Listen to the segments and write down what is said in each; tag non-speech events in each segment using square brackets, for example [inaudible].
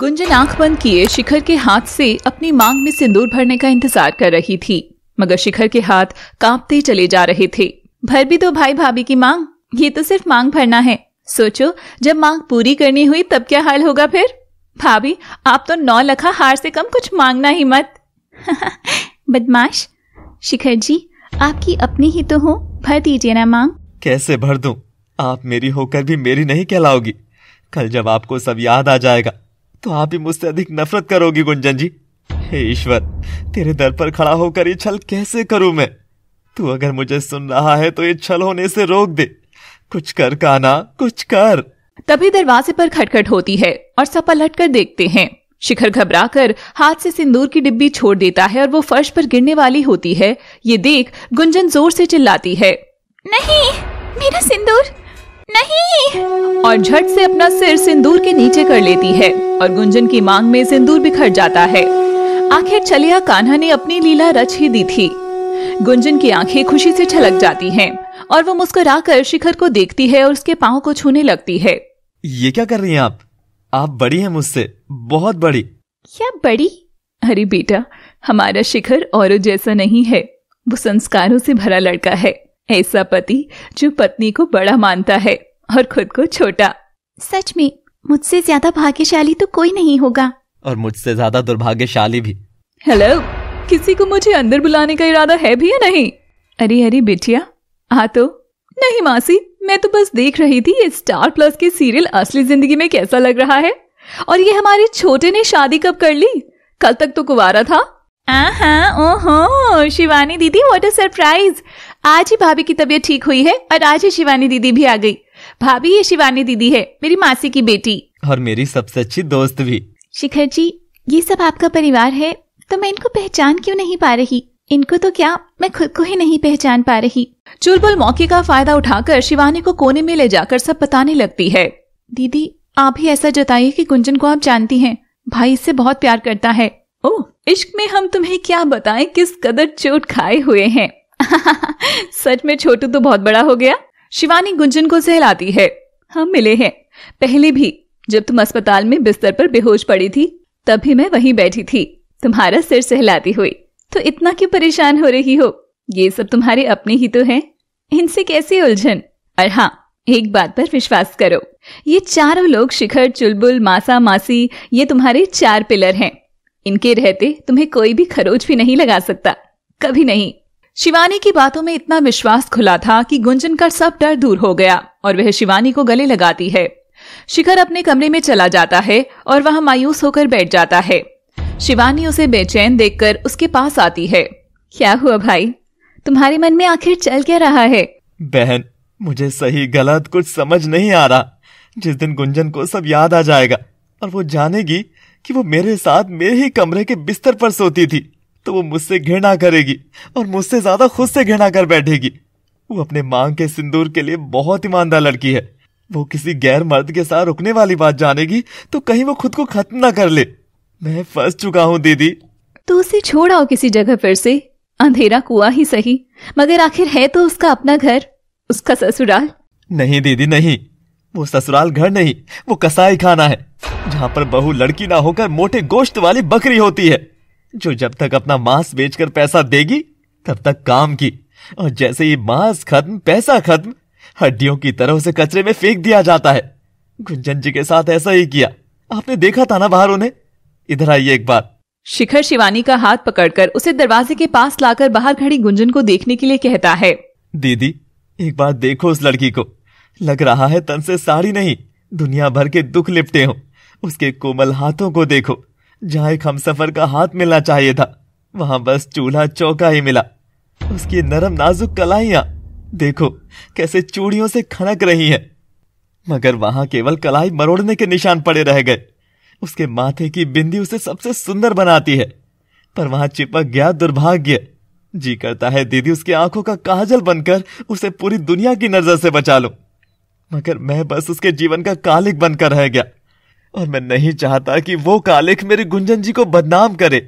गुंजन आंख बंद किए शिखर के हाथ से अपनी मांग में सिंदूर भरने का इंतजार कर रही थी मगर शिखर के हाथ कांपते चले जा रहे थे भर भी दो भाई भाभी की मांग ये तो सिर्फ मांग भरना है सोचो जब मांग पूरी करनी हुई तब क्या हाल होगा फिर भाभी आप तो नौ लखा हार से कम कुछ मांगना ही मत [laughs] बदमाश शिखर जी आपकी अपनी ही तो हो भर दीजिए ना मांग कैसे भर दो आप मेरी होकर भी मेरी नहीं कहलाओगी कल जब आपको सब याद आ जाएगा तो आप ही मुझसे अधिक नफरत करोगी गुंजन जी हे ईश्वर तेरे दर पर खड़ा होकर ये छल कैसे करूं मैं तू अगर मुझे सुन रहा है तो ये छल होने से रोक दे कुछ कर काना कुछ कर तभी दरवाजे पर खटखट होती है और सब पलट कर देखते हैं शिखर घबराकर हाथ से सिंदूर की डिब्बी छोड़ देता है और वो फर्श पर गिरने वाली होती है ये देख गुंजन जोर से चिल्लाती है नहीं मेरा सिंदूर नहीं और झट से अपना सिर सिंदूर के नीचे कर लेती है और गुंजन की मांग में सिंदूर बिखर जाता है आखिर चलिया कान्हा ने अपनी लीला रच ही दी थी गुंजन की आंखें खुशी से छलक जाती हैं और वो मुस्कुराकर शिखर को देखती है और उसके पाँव को छूने लगती है ये क्या कर रही हैं आप आप बड़ी हैं मुझसे बहुत बड़ी क्या बड़ी अरे बेटा हमारा शिखर और जैसा नहीं है वो संस्कारों से भरा लड़का है ऐसा पति जो पत्नी को बड़ा मानता है और खुद को छोटा सच में मुझसे ज्यादा भाग्यशाली तो कोई नहीं होगा और मुझसे ज्यादा दुर्भाग्यशाली भी हेलो किसी को मुझे अंदर बुलाने का इरादा है भी या नहीं अरे अरे बेटिया आ तो नहीं मासी मैं तो बस देख रही थी ये स्टार प्लस के सीरियल असली जिंदगी में कैसा लग रहा है और ये हमारे छोटे ने शादी कब कर ली कल तक तो कुवारा था आहा, ओहो शिवानी दीदी व्हाट अ सरप्राइज आज ही भाभी की तबीयत ठीक हुई है और आज ही शिवानी दीदी भी आ गई भाभी ये शिवानी दीदी है मेरी मासी की बेटी और मेरी सबसे अच्छी दोस्त भी शिखर जी ये सब आपका परिवार है तो मैं इनको पहचान क्यों नहीं पा रही इनको तो क्या मैं खुद को ही नहीं पहचान पा रही चुलबुल मौके का फायदा उठाकर शिवानी को कोने में ले जाकर सब बताने लगती है दीदी आप ही ऐसा जताइए कि गुंजन को आप जानती हैं भाई इससे बहुत प्यार करता है ओह इश्क में हम तुम्हें क्या बताएं किस कदर चोट खाए हुए हैं सच में छोटू तो बहुत बड़ा हो गया शिवानी गुंजन को सहलाती है हम मिले हैं पहले भी जब तुम अस्पताल में बिस्तर पर बेहोश पड़ी थी तभी मैं वहीं बैठी थी तुम्हारा सिर सहलाती हुई तो इतना क्यों परेशान हो रही हो ये सब तुम्हारे अपने ही तो हैं इनसे कैसे उलझन और हाँ एक बात पर विश्वास करो ये चारों लोग शिखर चुलबुल मासा मासी ये तुम्हारे चार पिलर हैं इनके रहते तुम्हें कोई भी खरोच भी नहीं लगा सकता कभी नहीं शिवानी की बातों में इतना विश्वास खुला था कि गुंजन का सब डर दूर हो गया और वह शिवानी को गले लगाती है शिखर अपने कमरे में चला जाता है और वह मायूस होकर बैठ जाता है शिवानी उसे बेचैन देखकर उसके पास आती है क्या हुआ भाई तुम्हारे मन में आखिर चल क्या रहा है बहन मुझे सही गलत कुछ समझ नहीं आ रहा जिस दिन गुंजन को सब याद आ जाएगा और वो जानेगी कि वो मेरे साथ मेरे ही कमरे के बिस्तर पर सोती थी तो वो मुझसे घृणा करेगी और मुझसे ज्यादा खुद से घृणा कर बैठेगी वो अपने मांग के सिंदूर के लिए बहुत ईमानदार लड़की है वो किसी गैर मर्द के साथ रुकने वाली बात जानेगी तो कहीं वो खुद को खत्म ना कर ले मैं फंस चुका हूँ दीदी तो उसे छोड़ आओ किसी जगह फिर से अंधेरा कुआ ही सही मगर आखिर है तो उसका अपना घर उसका ससुराल नहीं दीदी नहीं वो ससुराल घर नहीं वो कसाई खाना है जहाँ पर बहू लड़की ना होकर मोटे गोश्त वाली बकरी होती है जो जब तक अपना मांस बेचकर पैसा देगी तब तक काम की और जैसे ही मांस खत्म पैसा खत्म हड्डियों की तरह उसे कचरे में फेंक दिया जाता है गुंजन जी के साथ ऐसा ही किया आपने देखा था ना बाहर उन्हें इधर आइए एक बार शिखर शिवानी का हाथ पकड़कर उसे दरवाजे के पास लाकर बाहर खड़ी गुंजन को देखने के लिए कहता है दीदी एक बार देखो उस लड़की को लग रहा है तन से साड़ी नहीं दुनिया भर के दुख लिपटे हो उसके कोमल हाथों को देखो जहां एक हम सफर का हाथ मिलना चाहिए था वहां बस चूल्हा चौका ही मिला उसकी नरम नाजुक कलाइया देखो कैसे चूड़ियों से खनक रही हैं मगर वहां केवल कलाई मरोड़ने के निशान पड़े रह गए उसके माथे की बिंदी उसे सबसे सुंदर बनाती है पर वहां चिपक गया दुर्भाग्य जी करता है दीदी उसकी आंखों का काजल बनकर उसे पूरी दुनिया की नजर से बचा लो मगर मैं बस उसके जीवन का कालिक बनकर रह गया और मैं नहीं चाहता कि वो कालिख मेरे गुंजन जी को बदनाम करे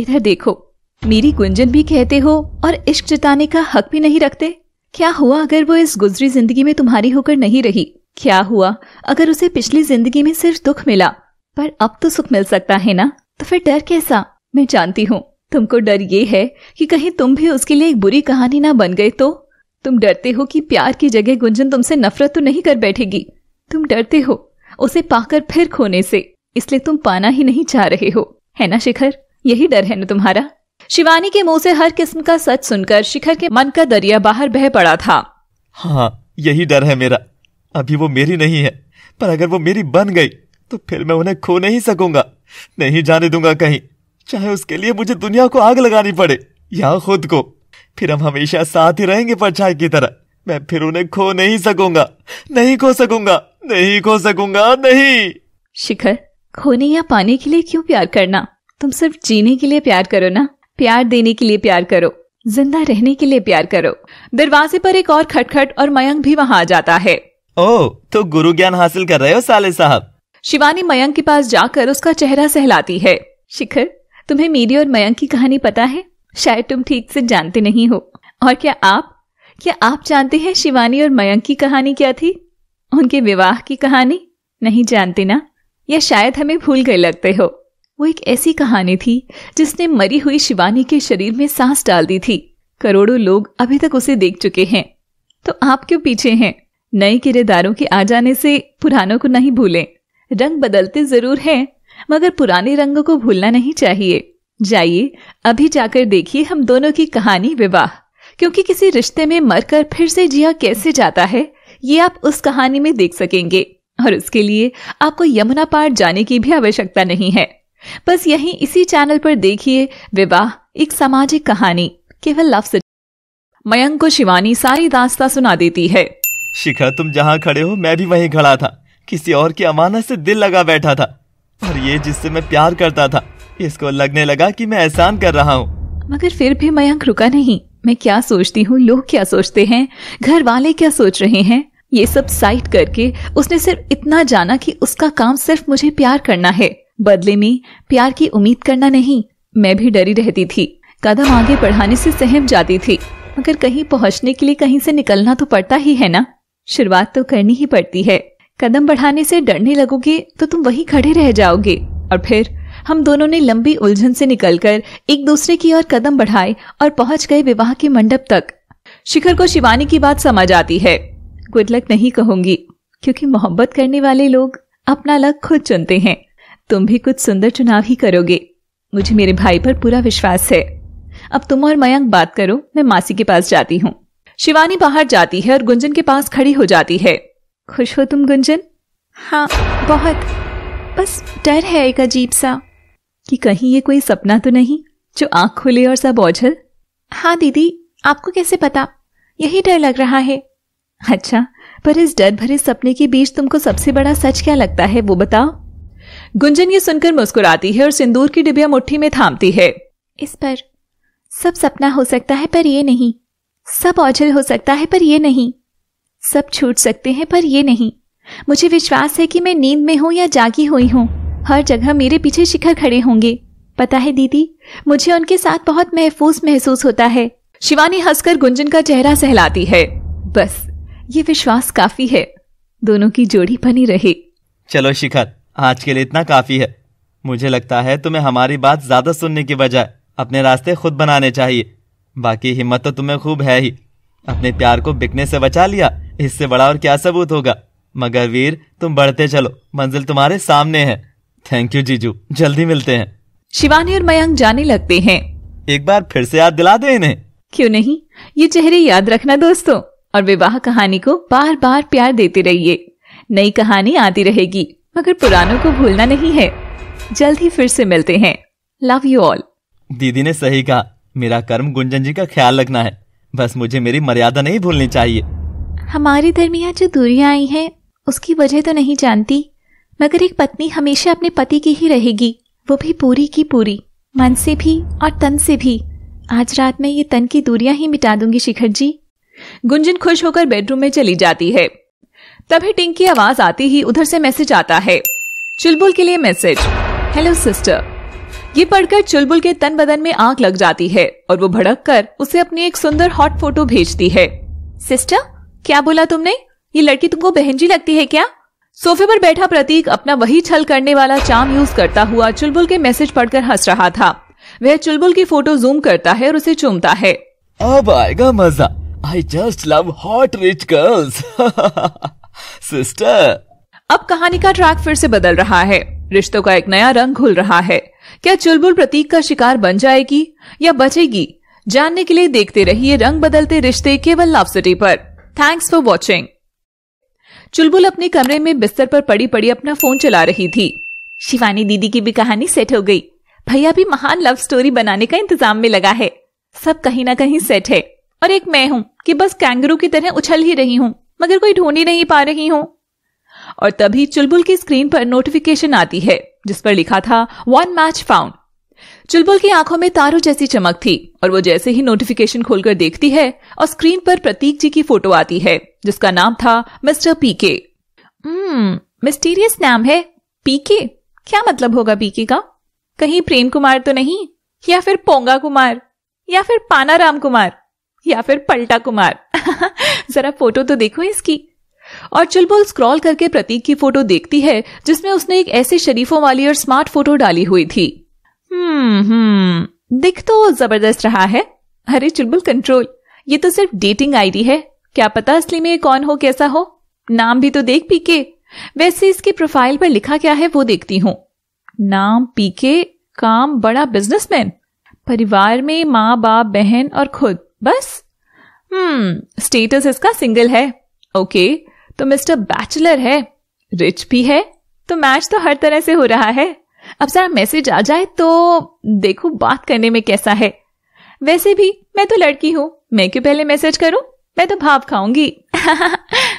इधर देखो मेरी गुंजन भी कहते हो और इश्क जताने का हक भी नहीं रखते क्या हुआ अगर वो इस गुजरी जिंदगी में तुम्हारी होकर नहीं रही क्या हुआ अगर उसे पिछली जिंदगी में सिर्फ दुख मिला पर अब तो सुख मिल सकता है ना तो फिर डर कैसा मैं जानती हूँ तुमको डर ये है कि कहीं तुम भी उसके लिए एक बुरी कहानी ना बन गए तो तुम डरते हो कि प्यार की जगह गुंजन तुमसे नफरत तो नहीं कर बैठेगी तुम डरते हो उसे पाकर फिर खोने से इसलिए तुम पाना ही नहीं चाह रहे हो है ना शिखर यही डर है ना तुम्हारा शिवानी के मुंह से हर किस्म का सच सुनकर शिखर के मन का दरिया बाहर बह पड़ा था हाँ यही डर है मेरा अभी वो मेरी नहीं है पर अगर वो मेरी बन गई तो फिर मैं उन्हें खो नहीं सकूंगा नहीं जाने दूंगा कहीं चाहे उसके लिए मुझे दुनिया को आग लगानी पड़े या खुद को फिर हम हमेशा साथ ही रहेंगे परछाई की तरह मैं फिर उन्हें खो नहीं सकूंगा नहीं खो सकूंगा नहीं खो सकूंगा नहीं शिखर खोने या पाने के लिए क्यों प्यार करना तुम सिर्फ जीने के लिए प्यार करो ना प्यार देने के लिए प्यार करो जिंदा रहने के लिए प्यार करो दरवाजे पर एक और खटखट और मयंक भी वहाँ आ जाता है ओ तो गुरु ज्ञान हासिल कर रहे हो साले साहब शिवानी मयंक के पास जाकर उसका चेहरा सहलाती है शिखर तुम्हें मेरी और मयंक की कहानी पता है शायद तुम ठीक से जानते नहीं हो और क्या आप क्या आप जानते हैं शिवानी और मयंक की कहानी क्या थी उनके विवाह की कहानी नहीं जानते ना या शायद हमें भूल गए लगते हो वो एक ऐसी कहानी थी जिसने मरी हुई शिवानी के शरीर में सांस डाल दी थी करोड़ों लोग अभी तक उसे देख चुके हैं तो आप क्यों पीछे हैं नए किरेदारों के आ जाने से पुरानों को नहीं भूलें रंग बदलते जरूर हैं मगर पुराने रंगों को भूलना नहीं चाहिए जाइए अभी जाकर देखिए हम दोनों की कहानी विवाह क्योंकि किसी रिश्ते में मरकर फिर से जिया कैसे जाता है ये आप उस कहानी में देख सकेंगे और उसके लिए आपको यमुना पार जाने की भी आवश्यकता नहीं है बस यही इसी चैनल पर देखिए विवाह एक सामाजिक कहानी केवल लव से मयंक को शिवानी सारी दास्ता सुना देती है शिखा तुम जहाँ खड़े हो मैं भी वहीं खड़ा था किसी और की अमानत से दिल लगा बैठा था और ये जिससे मैं प्यार करता था इसको लगने लगा कि मैं एहसान कर रहा हूँ मगर फिर भी मयंक रुका नहीं मैं क्या सोचती हूँ लोग क्या सोचते हैं घर वाले क्या सोच रहे हैं ये सब साइट करके उसने सिर्फ इतना जाना कि उसका काम सिर्फ मुझे प्यार करना है बदले में प्यार की उम्मीद करना नहीं मैं भी डरी रहती थी कदम आगे बढ़ाने से सहम जाती थी मगर कहीं पहुंचने के लिए कहीं से निकलना तो पड़ता ही है ना शुरुआत तो करनी ही पड़ती है कदम बढ़ाने से डरने लगोगे तो तुम वही खड़े रह जाओगे और फिर हम दोनों ने लंबी उलझन से निकलकर एक दूसरे की ओर कदम बढ़ाए और पहुंच गए विवाह के मंडप तक शिखर को शिवानी की बात समझ आती है गुड लक नहीं कहूंगी क्योंकि मोहब्बत करने वाले लोग अपना लक खुद चुनते हैं तुम भी कुछ सुंदर चुनाव ही करोगे मुझे मेरे भाई पर पूरा विश्वास है अब तुम और मयंक बात करो मैं मासी के पास जाती हूँ शिवानी बाहर जाती है और गुंजन के पास खड़ी हो जाती है खुश हो तुम गुंजन हाँ बहुत बस डर है एक अजीब सा कि कहीं ये कोई सपना तो नहीं जो आंख खुले और सब ओझल हाँ दीदी आपको कैसे पता यही डर लग रहा है अच्छा पर इस डर भरे सपने के बीच तुमको सबसे बड़ा सच क्या लगता है वो बताओ गुंजन ये सुनकर मुस्कुराती है और सिंदूर की डिबिया मुट्ठी में थामती है इस पर सब सपना हो सकता है पर ये नहीं सब औझल हो सकता है पर ये नहीं सब छूट सकते हैं पर ये नहीं मुझे विश्वास है कि मैं नींद में हूं या जागी हुई हूं हर जगह मेरे पीछे शिखर खड़े होंगे पता है दीदी मुझे उनके साथ बहुत महफूज महसूस होता है शिवानी हंसकर गुंजन का चेहरा सहलाती है बस ये विश्वास काफी है दोनों की जोड़ी बनी रहे चलो शिखर आज के लिए इतना काफी है मुझे लगता है तुम्हें हमारी बात ज्यादा सुनने की बजाय अपने रास्ते खुद बनाने चाहिए बाकी हिम्मत तो तुम्हें खूब है ही अपने प्यार को बिकने से बचा लिया इससे बड़ा और क्या सबूत होगा मगर वीर तुम बढ़ते चलो मंजिल तुम्हारे सामने है थैंक यू जीजू जल्दी मिलते हैं शिवानी और मयंक जाने लगते हैं एक बार फिर से याद दिला दे इन्हें क्यों नहीं ये चेहरे याद रखना दोस्तों और विवाह कहानी को बार बार प्यार देते रहिए नई कहानी आती रहेगी मगर पुरानों को भूलना नहीं है जल्द ही फिर से मिलते हैं लव यू ऑल दीदी ने सही कहा मेरा कर्म गुंजन जी का ख्याल रखना है बस मुझे मेरी मर्यादा नहीं भूलनी चाहिए हमारे दरमिया जो दूरियां आई हैं उसकी वजह तो नहीं जानती मगर एक पत्नी हमेशा अपने पति की ही रहेगी वो भी पूरी की पूरी मन से भी और तन से भी आज रात में ये तन की दूरियां ही मिटा दूंगी शिखर जी गुंजन खुश होकर बेडरूम में चली जाती है तभी टिंग की आवाज आती ही उधर से मैसेज आता है चुलबुल के लिए मैसेज हेलो सिस्टर ये पढ़कर चुलबुल के तन बदन में आग लग जाती है और वो भड़क कर उसे अपनी एक सुंदर हॉट फोटो भेजती है सिस्टर क्या बोला तुमने ये लड़की तुमको बहन जी लगती है क्या सोफे पर बैठा प्रतीक अपना वही छल करने वाला चाम यूज करता हुआ चुलबुल के मैसेज पढ़कर हंस रहा था वह चुलबुल की फोटो जूम करता है और उसे चूमता है अब आएगा मजा I just love hot rich girls sister अब कहानी का ट्रैक फिर से बदल रहा है रिश्तों का एक नया रंग घुल रहा है क्या चुलबुल प्रतीक का शिकार बन जाएगी या बचेगी जानने के लिए देखते रहिए रंग बदलते रिश्ते केवल लाभ सिटी पर थैंक्स फॉर वॉचिंग चुलबुल अपने कमरे में बिस्तर पर पड़ी पड़ी अपना फोन चला रही थी शिवानी दीदी की भी कहानी सेट हो गई भैया भी महान लव स्टोरी बनाने का इंतजाम में लगा है सब कहीं ना कहीं सेट है और एक मैं हूँ कि बस कैंगरू की तरह उछल ही रही हूँ मगर कोई ढूंढ ही नहीं पा रही हूँ और तभी चुलबुल की स्क्रीन पर नोटिफिकेशन आती है जिस पर लिखा था वन मैच फाउंड चुलबुल की आंखों में तारों जैसी चमक थी और वो जैसे ही नोटिफिकेशन खोलकर देखती है और स्क्रीन पर प्रतीक जी की फोटो आती है जिसका नाम था मिस्टर पीके मिस्टीरियस नाम है पीके क्या मतलब होगा पीके का कहीं प्रेम कुमार तो नहीं या फिर पोंगा कुमार या फिर पाना राम कुमार या फिर पलटा कुमार [laughs] जरा फोटो तो देखो इसकी और चुलबुल स्क्रॉल करके प्रतीक की फोटो देखती है जिसमें उसने एक ऐसे शरीफों वाली और स्मार्ट फोटो डाली हुई थी हम्म दिख तो जबरदस्त रहा है अरे चुलबुल कंट्रोल ये तो सिर्फ डेटिंग आईडी है क्या पता असली में कौन हो कैसा हो नाम भी तो देख पीके वैसे इसके प्रोफाइल पर लिखा क्या है वो देखती हूँ नाम पीके काम बड़ा बिजनेसमैन परिवार में माँ बाप बहन और खुद बस हम्म स्टेटस इसका सिंगल है ओके तो मिस्टर बैचलर है रिच भी है तो मैच तो हर तरह से हो रहा है अब जरा मैसेज आ जाए तो देखो बात करने में कैसा है वैसे भी मैं तो लड़की हूं मैं क्यों पहले मैसेज करूं मैं तो भाप खाऊंगी [laughs]